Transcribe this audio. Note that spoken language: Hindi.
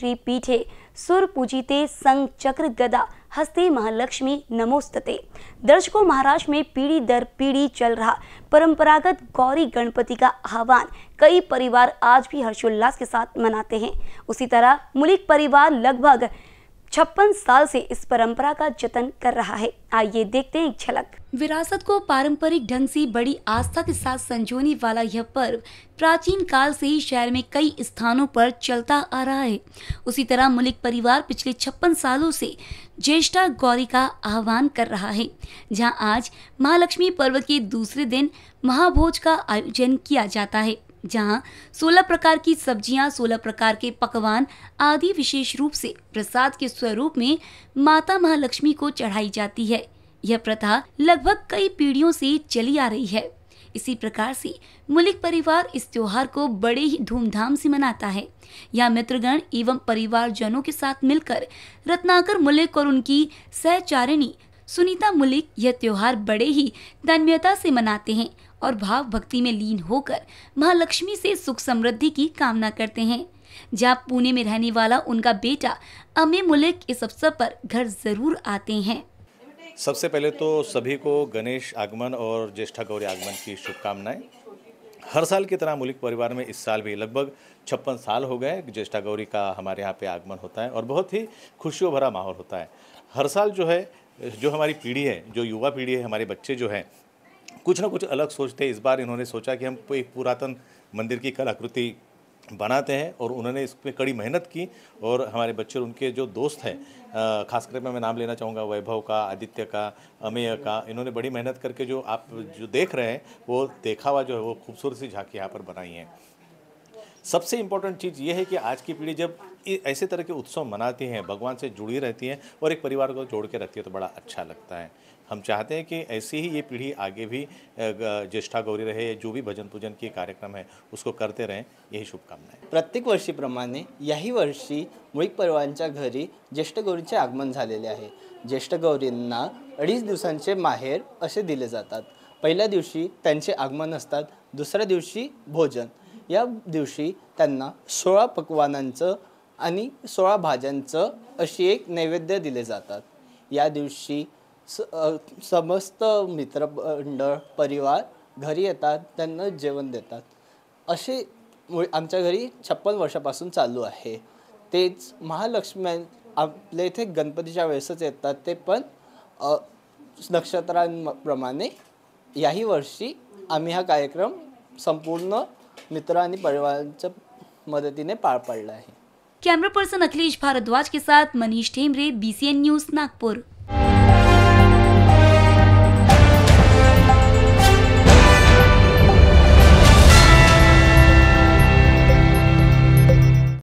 श्री पीठे सुर पूजिते संग चक्र गदा हस्ते महालक्ष्मी नमोस्तते दर्शकों महाराष्ट्र में पीढ़ी दर पीढ़ी चल रहा परंपरागत गौरी गणपति का आह्वान कई परिवार आज भी हर्षोल्लास के साथ मनाते हैं उसी तरह मुलिक परिवार लगभग छप्पन साल से इस परंपरा का जतन कर रहा है आइए देखते हैं एक झलक विरासत को पारंपरिक ढंग से बड़ी आस्था के साथ संजोने वाला यह पर्व प्राचीन काल से ही शहर में कई स्थानों पर चलता आ रहा है उसी तरह मलिक परिवार पिछले छप्पन सालों से ज्येष्ठा गौरी का आह्वान कर रहा है जहां आज महालक्ष्मी पर्व के दूसरे दिन महाभोज का आयोजन किया जाता है जहां 16 प्रकार की सब्जियां 16 प्रकार के पकवान आदि विशेष रूप से प्रसाद के स्वरूप में माता महालक्ष्मी को चढ़ाई जाती है यह प्रथा लगभग कई पीढ़ियों से चली आ रही है इसी प्रकार से मुलिक परिवार इस त्योहार को बड़े ही धूमधाम से मनाता है यहाँ मित्रगण एवं परिवार जनों के साथ मिलकर रत्नाकर मुलिक और उनकी सहचारिणी सुनीता मुलिक यह त्योहार बड़े ही धन्यता से मनाते हैं और भाव भक्ति में लीन होकर महालक्ष्मी से सुख समृद्धि की कामना करते हैं जहाँ पुणे में रहने वाला उनका बेटा अमे मुलिक इस अवसर पर घर जरूर आते हैं सबसे पहले तो सभी को गणेश आगमन और ज्येष्ठा गौरी आगमन की शुभकामनाएं हर साल की तरह मुलिक परिवार में इस साल भी लगभग छप्पन साल हो गए ज्येष्ठा गौरी का हमारे यहाँ पे आगमन होता है और बहुत ही खुशियों भरा माहौल होता है हर साल जो है जो हमारी पीढ़ी है जो युवा पीढ़ी है हमारे बच्चे जो हैं कुछ ना कुछ अलग सोचते हैं इस बार इन्होंने सोचा कि हम एक पुरातन मंदिर की कलाकृति बनाते हैं और उन्होंने इस पर कड़ी मेहनत की और हमारे बच्चे और उनके जो दोस्त हैं खासकर मैं नाम लेना चाहूँगा वैभव का आदित्य का अमेय का इन्होंने बड़ी मेहनत करके जो आप जो देख रहे हैं वो देखा हुआ जो है वो खूबसूरत सी झांकी यहाँ पर बनाई है सबसे इम्पोर्टेंट चीज़ ये है कि आज की पीढ़ी जब ऐसे तरह के उत्सव मनाती हैं भगवान से जुड़ी रहती हैं और एक परिवार को जोड़ के रखती है तो बड़ा अच्छा लगता है हम चाहते हैं कि ऐसी ही ये पीढ़ी आगे भी ज्येष्ठा गौरी रहे जो भी भजन पूजन के कार्यक्रम है उसको करते रहें यही शुभकामनाएं प्रत्येक प्रमाण यही वर्षी मुळीक परिवारांच्या घरी ज्येष्ठ गौरीचे आगमन झालेले आहे ज्येष्ठ गौरींना अडीच दिवसांचे माहेर असे दिले जातात पहिल्या दिवशी त्यांचे आगमन असतात दुसऱ्या दिवशी भोजन या दिवशी त्यांना सोळा पकवानांचं आणि सोळा भाज्यांचं अशी एक नैवेद्य दिले जातात या दिवशी स समस्त मित्रमंडळ परिवार घरी येतात त्यांना जेवण देतात असे आमच्या घरी छप्पन वर्षापासून चालू आहे तेच महालक्ष्मी आपल्या इथे गणपतीच्या वेळेसच येतात ते पण नक्षत्रांप्रमाणे याही वर्षी आम्ही हा कार्यक्रम संपूर्ण मित्र आणि परिवाराच्या मदतीने पार पडला आहे कॅमेरा पर्सन अखिलेश भारद्वाज के साथ मनीष ठेमरे बीसीएन न्यूज नागपूर